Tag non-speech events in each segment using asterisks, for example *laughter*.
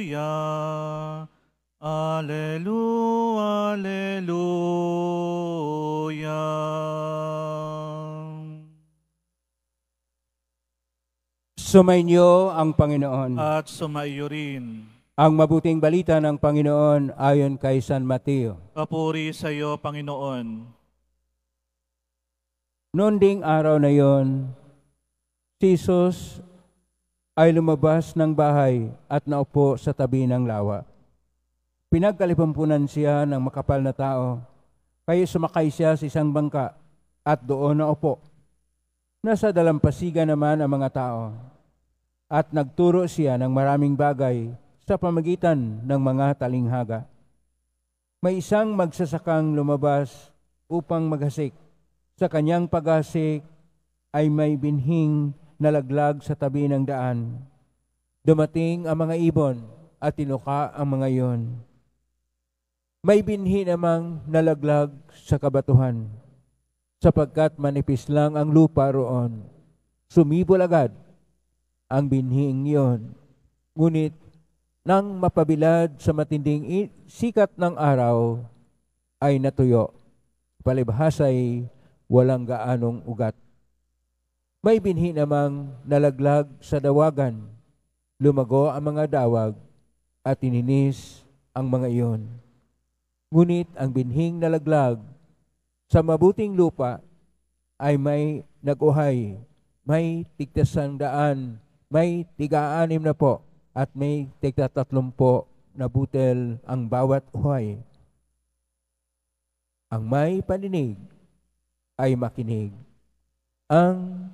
Hallelujah. Alleluia, Alleluia. Sumainyo ang Panginoon. At sumaiyo rin. Ang mabuting balita ng Panginoon ayon kay San Mateo. Papuri sa iyo, Panginoon. Noon ding araw na yon, Jesus ay lumabas ng bahay at naupo sa tabi ng lawa. Pinagkalipampunan siya ng makapal na tao, kaya sumakay siya sa isang bangka at doon naupo. Nasa dalampasiga naman ang mga tao at nagturo siya ng maraming bagay sa pamagitan ng mga talinghaga. May isang magsasakang lumabas upang maghasik. Sa kanyang paghasik ay may binhing nalaglag sa tabi ng daan. Dumating ang mga ibon at tinuka ang mga iyon. May binhi namang nalaglag sa kabatuhan, sapagkat manipis lang ang lupa roon. Sumibol agad ang binhiing iyon. Ngunit nang mapabilad sa matinding sikat ng araw, ay natuyo. Palibhasay walang gaanong ugat. May binhi namang nalaglag sa dawagan. Lumago ang mga dawag at ininis ang mga iyon. Ngunit ang binhing nalaglag sa mabuting lupa ay may naguhay, may tigtasang daan, may tiga-anim na po at may tigtatatlong po na butel ang bawat uhay. Ang may paninig ay makinig. Ang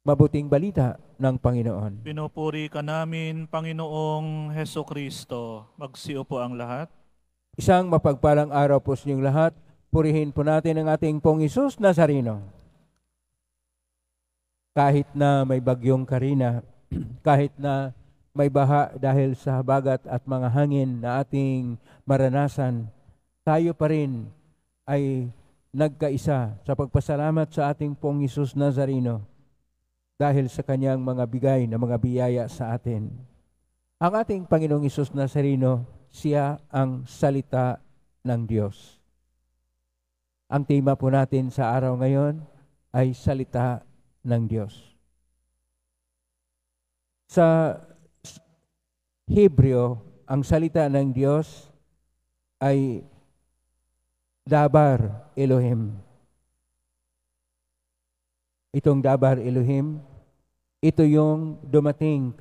mabuting balita ng Panginoon. Pinupuri ka namin, Panginoong Heso Kristo. Magsiyo po ang lahat. Isang mapagpalang araw po sa inyong lahat. Purihin po natin ang ating pong Isus Nazarino. Kahit na may bagyong karina, *clears throat* kahit na may baha dahil sa bagat at mga hangin na ating maranasan, tayo pa rin ay nagkaisa sa pagpasalamat sa ating pong Isus Nazarino dahil sa kanyang mga bigay na mga biyaya sa atin. Ang ating Panginoong Isus Nazareno, siya ang salita ng Diyos. Ang tema po natin sa araw ngayon ay salita ng Diyos. Sa Hebreo, ang salita ng Diyos ay Dabar Elohim. Itong Dabar Elohim ito yung dumating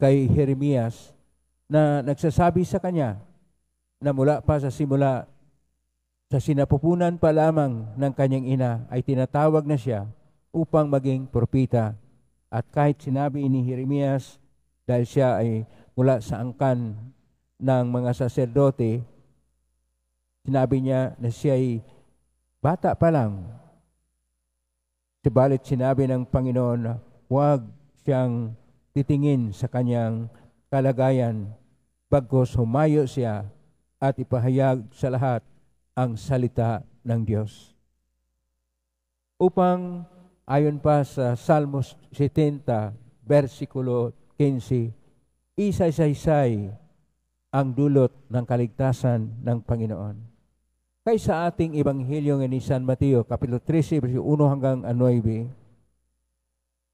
kay Jeremias na nagsasabi sa kanya na mula pa sa simula sa sinapupunan pa lamang ng kanyang ina ay tinatawag na siya upang maging propita. At kahit sinabi ni Jeremias dahil siya ay mula sa angkan ng mga saserdote, sinabi niya na siya ay bata pa lang Sibalit sinabi ng Panginoon, huwag siyang titingin sa kanyang kalagayan, bagkos humayo siya at ipahayag sa lahat ang salita ng Diyos. Upang ayon pa sa Salmos 70, versikulo 15, isa-isaysay ang dulot ng kaligtasan ng Panginoon kaysa ating Ebanghelyo nga ni San Mateo, Kapitulo 13, versikulo 1 hanggang 9,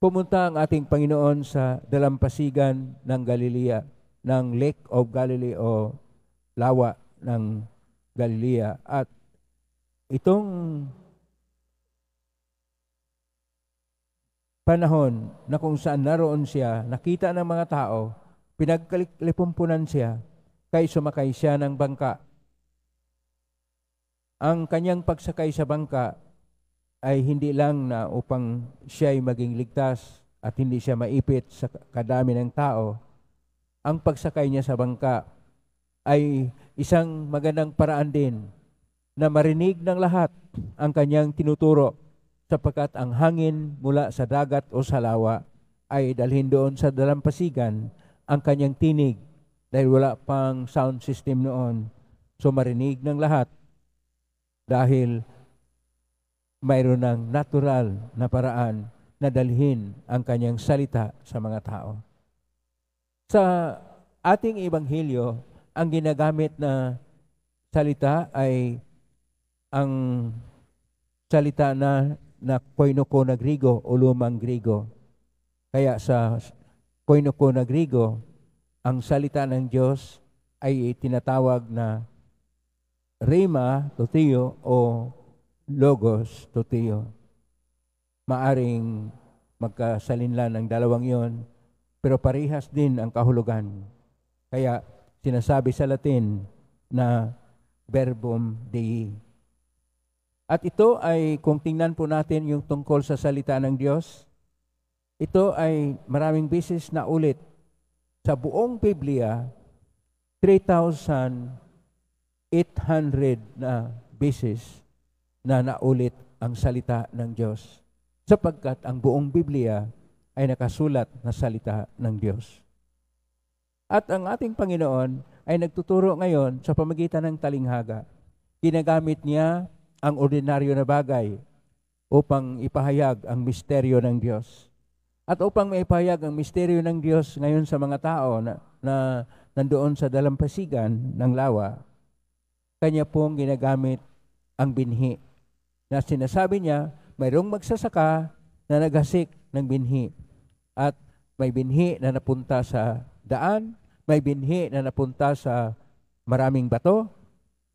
pumunta ang ating Panginoon sa dalampasigan ng Galilea, ng Lake of Galilee o Lawa ng Galilea. At itong panahon na kung saan naroon siya, nakita ng mga tao, pinagkalipumpunan siya, kay sumakay siya ng bangka ang kanyang pagsakay sa bangka ay hindi lang na upang siya ay maging ligtas at hindi siya maipit sa kadami ng tao. Ang pagsakay niya sa bangka ay isang magandang paraan din na marinig ng lahat ang kanyang tinuturo sapagkat ang hangin mula sa dagat o sa lawa ay dalhin doon sa dalampasigan ang kanyang tinig dahil wala pang sound system noon. So marinig ng lahat dahil mayroon ng natural na paraan na dalhin ang kanyang salita sa mga tao. Sa ating ebanghelyo, ang ginagamit na salita ay ang salita na na koinoko na Grigo o lumang Grigo. Kaya sa koinoko na Grigo, ang salita ng Diyos ay tinatawag na Rima to o Logos to Tiyo. Maaring magkasalinlan ang dalawang yon, pero parihas din ang kahulugan. Kaya sinasabi sa Latin na verbum Dei. At ito ay kung tingnan po natin yung tungkol sa salita ng Diyos, ito ay maraming bisis na ulit sa buong Biblia 3,000 800 na beses na naulit ang salita ng Diyos sapagkat ang buong Biblia ay nakasulat na salita ng Diyos. At ang ating Panginoon ay nagtuturo ngayon sa pamagitan ng talinghaga. Ginagamit niya ang ordinaryo na bagay upang ipahayag ang misteryo ng Diyos. At upang maipahayag ang misteryo ng Diyos ngayon sa mga tao na, na nandoon sa dalampasigan ng lawa, kanya pong ginagamit ang binhi. Na sinasabi niya, mayroong magsasaka na naghasik ng binhi. At may binhi na napunta sa daan, may binhi na napunta sa maraming bato,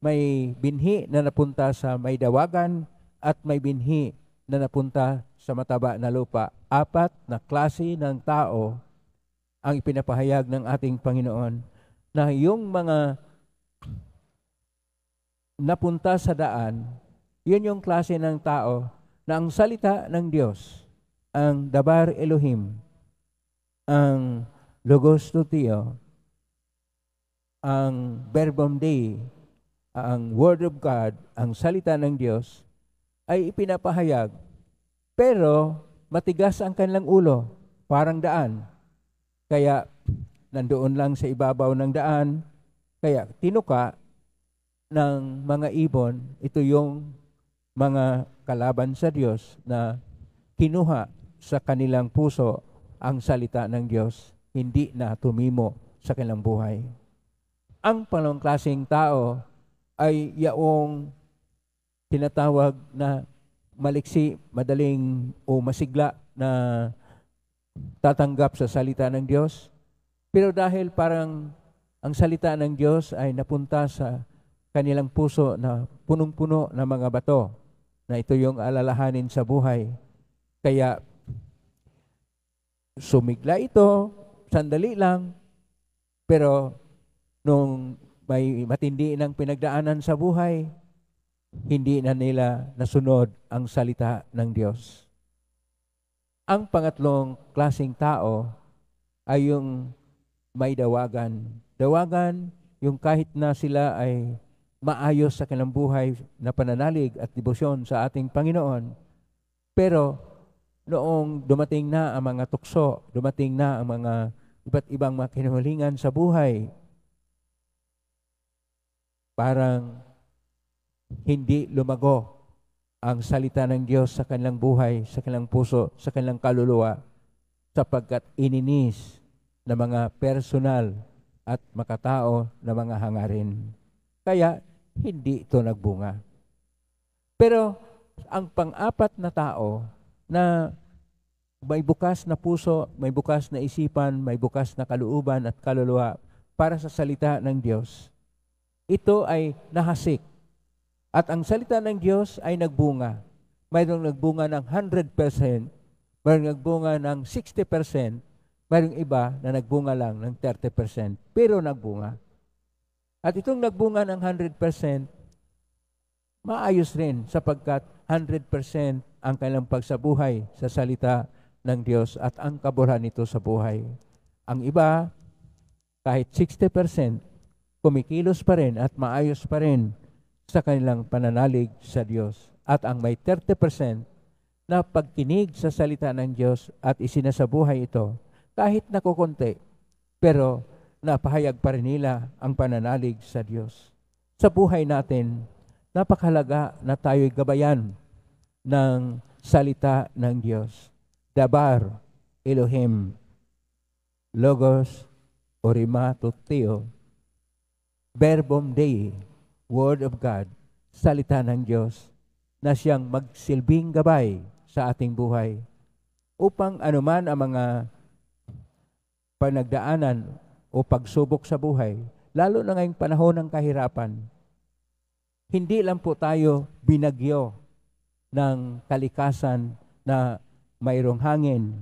may binhi na napunta sa may dawagan, at may binhi na napunta sa mataba na lupa. Apat na klase ng tao ang ipinapahayag ng ating Panginoon na yung mga napunta sa daan, yun yung klase ng tao na ang salita ng Diyos, ang Dabar Elohim, ang Logos Tutio, ang Verbum Dei, ang Word of God, ang salita ng Diyos, ay ipinapahayag. Pero matigas ang kanilang ulo, parang daan. Kaya nandoon lang sa ibabaw ng daan, kaya tinuka ng mga ibon, ito yung mga kalaban sa Diyos na kinuha sa kanilang puso ang salita ng Diyos, hindi na tumimo sa kanilang buhay. Ang pangalawang klaseng tao ay yaong tinatawag na maliksi, madaling o masigla na tatanggap sa salita ng Diyos. Pero dahil parang ang salita ng Diyos ay napunta sa kanilang puso na punong-puno ng mga bato na ito yung alalahanin sa buhay. Kaya sumigla ito, sandali lang, pero nung may matindi ng pinagdaanan sa buhay, hindi na nila nasunod ang salita ng Diyos. Ang pangatlong klasing tao ay yung may dawagan. Dawagan, yung kahit na sila ay maayos sa kanilang buhay na pananalig at debosyon sa ating Panginoon. Pero noong dumating na ang mga tukso, dumating na ang mga iba't ibang mga sa buhay, parang hindi lumago ang salita ng Diyos sa kanilang buhay, sa kanilang puso, sa kanilang kaluluwa, sapagkat ininis ng mga personal at makatao na mga hangarin. Kaya hindi ito nagbunga. Pero ang pang-apat na tao na may bukas na puso, may bukas na isipan, may bukas na kaluuban at kaluluwa para sa salita ng Diyos, ito ay nahasik. At ang salita ng Diyos ay nagbunga. Mayroong nagbunga ng 100%, mayroong nagbunga ng 60%, mayroong iba na nagbunga lang ng 30%, pero nagbunga. At itong nagbunga ng 100%, maayos rin sapagkat 100% ang kanilang pagsabuhay sa salita ng Diyos at ang kaburhan nito sa buhay. Ang iba, kahit 60%, kumikilos pa rin at maayos pa rin sa kanilang pananalig sa Diyos. At ang may 30% na pagkinig sa salita ng Diyos at isinasabuhay ito, kahit nakukunti, pero napahayag pa rin nila ang pananalig sa Diyos. Sa buhay natin, napakalaga na tayo'y gabayan ng salita ng Diyos. Dabar, Elohim, Logos, Orima, Teo, Verbum Dei, Word of God, salita ng Diyos na siyang magsilbing gabay sa ating buhay upang anuman ang mga panagdaanan o pagsubok sa buhay, lalo na ngayong panahon ng kahirapan, hindi lang po tayo binagyo ng kalikasan na mayroong hangin,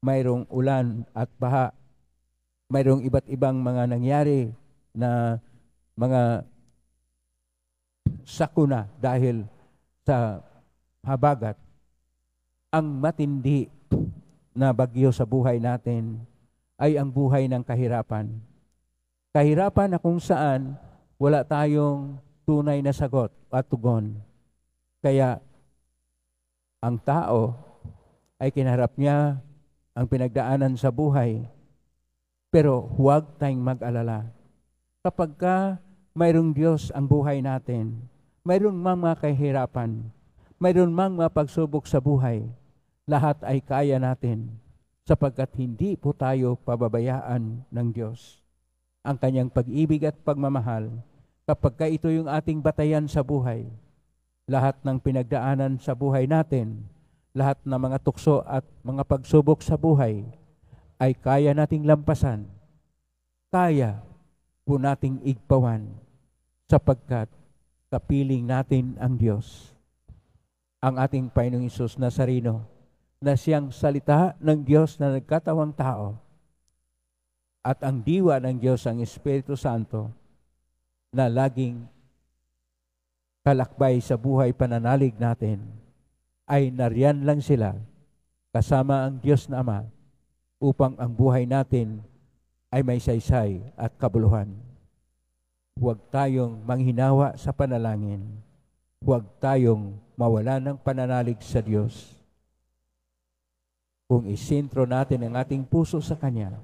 mayroong ulan at baha, mayroong iba't ibang mga nangyari na mga sakuna dahil sa habagat ang matindi na bagyo sa buhay natin ay ang buhay ng kahirapan. Kahirapan na kung saan wala tayong tunay na sagot at tugon. Kaya ang tao ay kinaharap niya ang pinagdaanan sa buhay. Pero huwag tayong mag-alala. Kapag ka mayroong Diyos ang buhay natin, mayroong mang mga kahirapan, mayroong mang mga pagsubok sa buhay, lahat ay kaya natin sapagkat hindi po tayo pababayaan ng Diyos. Ang kanyang pag-ibig at pagmamahal, kapag ka ito yung ating batayan sa buhay, lahat ng pinagdaanan sa buhay natin, lahat ng mga tukso at mga pagsubok sa buhay, ay kaya nating lampasan, kaya po nating igpawan, sapagkat kapiling natin ang Diyos. Ang ating Panginoong Isus Nazareno, na siyang salita ng Diyos na nagkatawang tao at ang diwa ng Diyos ang Espiritu Santo na laging kalakbay sa buhay pananalig natin ay nariyan lang sila kasama ang Diyos na Ama upang ang buhay natin ay may saysay at kabuluhan. Huwag tayong manghinawa sa panalangin. Huwag tayong mawala ng pananalig sa Diyos kung isintro natin ang ating puso sa Kanya,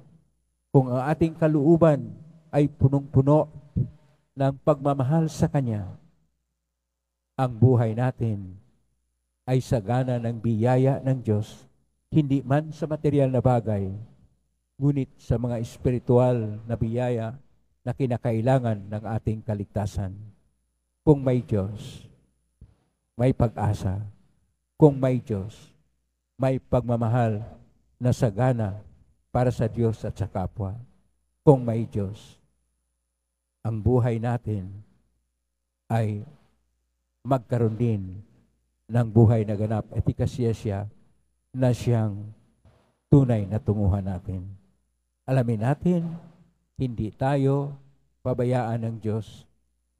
kung ang ating kaluuban ay punong-puno ng pagmamahal sa Kanya, ang buhay natin ay sagana ng biyaya ng Diyos, hindi man sa material na bagay, ngunit sa mga espiritual na biyaya na kinakailangan ng ating kaligtasan. Kung may Diyos, may pag-asa. Kung may Diyos, may pagmamahal na sagana para sa Diyos at sa kapwa. Kung may Diyos, ang buhay natin ay magkaroon din ng buhay na ganap at ikasiyasya na siyang tunay na tunguhan natin. Alamin natin, hindi tayo pabayaan ng Diyos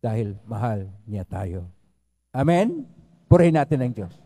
dahil mahal niya tayo. Amen? Purihin natin ang Diyos.